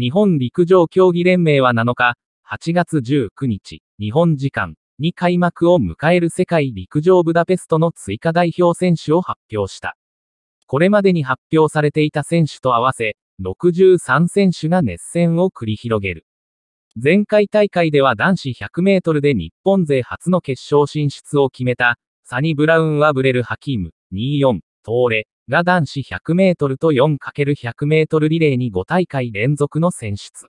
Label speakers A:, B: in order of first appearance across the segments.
A: 日本陸上競技連盟は7日、8月19日、日本時間に開幕を迎える世界陸上ブダペストの追加代表選手を発表した。これまでに発表されていた選手と合わせ、63選手が熱戦を繰り広げる。前回大会では男子100メートルで日本勢初の決勝進出を決めた、サニブラウン・アブレル・ハキーム、24、トーレ、が男子 100m と 4×100m リレーに5大会連続の選出。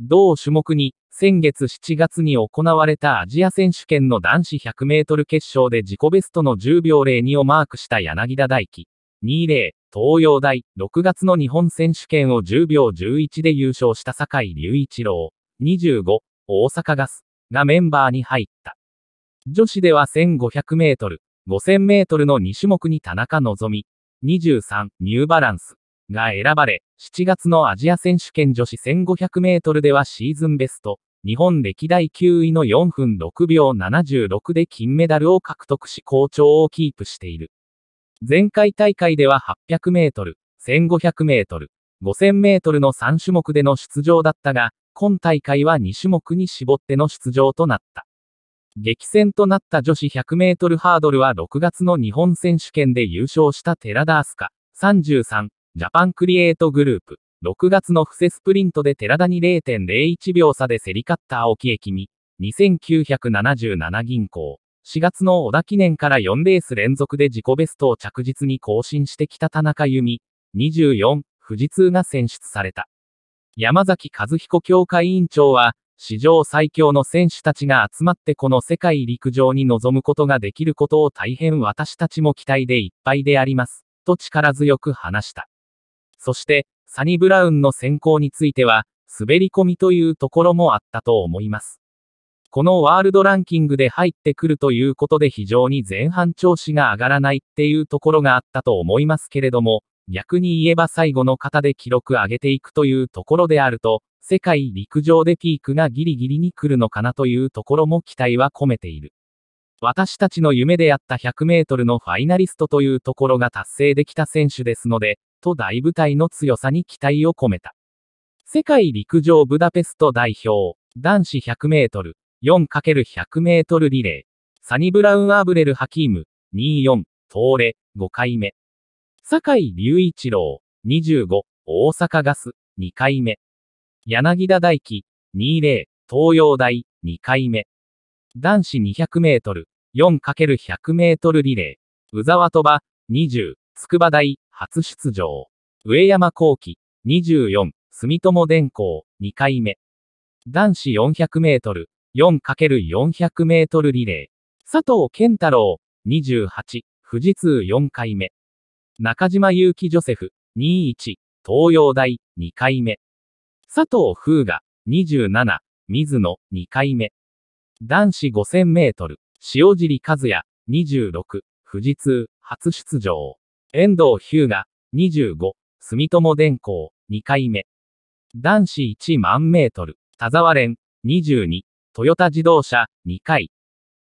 A: 同種目に、先月7月に行われたアジア選手権の男子 100m 決勝で自己ベストの10秒02をマークした柳田大輝。20、東洋大、6月の日本選手権を10秒11で優勝した坂井隆一郎。25、大阪ガスがメンバーに入った。女子では1500メートル、5000メートルの2種目に田中希み。23ニューバランスが選ばれ、7月のアジア選手権女子1500メートルではシーズンベスト、日本歴代9位の4分6秒76で金メダルを獲得し好調をキープしている。前回大会では800メートル、1500メートル、5000メートルの3種目での出場だったが、今大会は2種目に絞っての出場となった。激戦となった女子 100m ハードルは6月の日本選手権で優勝した寺田明日香33ジャパンクリエイトグループ6月の布施スプリントで寺田に0.01秒差で競り勝った青木駅に2977銀行4月の小田記念から4レース連続で自己ベストを着実に更新してきた田中由美24富士通が選出された山崎和彦協会委員長は史上最強の選手たちが集まってこの世界陸上に臨むことができることを大変私たちも期待でいっぱいであります、と力強く話した。そして、サニブラウンの選考については、滑り込みというところもあったと思います。このワールドランキングで入ってくるということで非常に前半調子が上がらないっていうところがあったと思いますけれども、逆に言えば最後の型で記録上げていくというところであると、世界陸上でピークがギリギリに来るのかなというところも期待は込めている。私たちの夢であった100メートルのファイナリストというところが達成できた選手ですので、と大舞台の強さに期待を込めた。世界陸上ブダペスト代表、男子100メートル、4×100 メートルリレー、サニブラウン・アーブレル・ハキーム、24、ーレ、5回目。坂井隆一郎、25、大阪ガス、2回目。柳田大輝、20、東洋大、2回目。男子200メートル、4×100 メートルリレー。宇沢鳥羽、20、筑波大、初出場。上山幸輝、24、住友電工、2回目。男子400メートル、4×400 メートルリレー。佐藤健太郎、28、富士通4回目。中島祐希ジョセフ、21、東洋大、2回目。佐藤風雅、27、水野、2回目。男子5000メートル、塩尻和也、26、富士通、初出場。遠藤日向、25、住友電工、2回目。男子1万メートル、田沢連、22、トヨタ自動車、2回、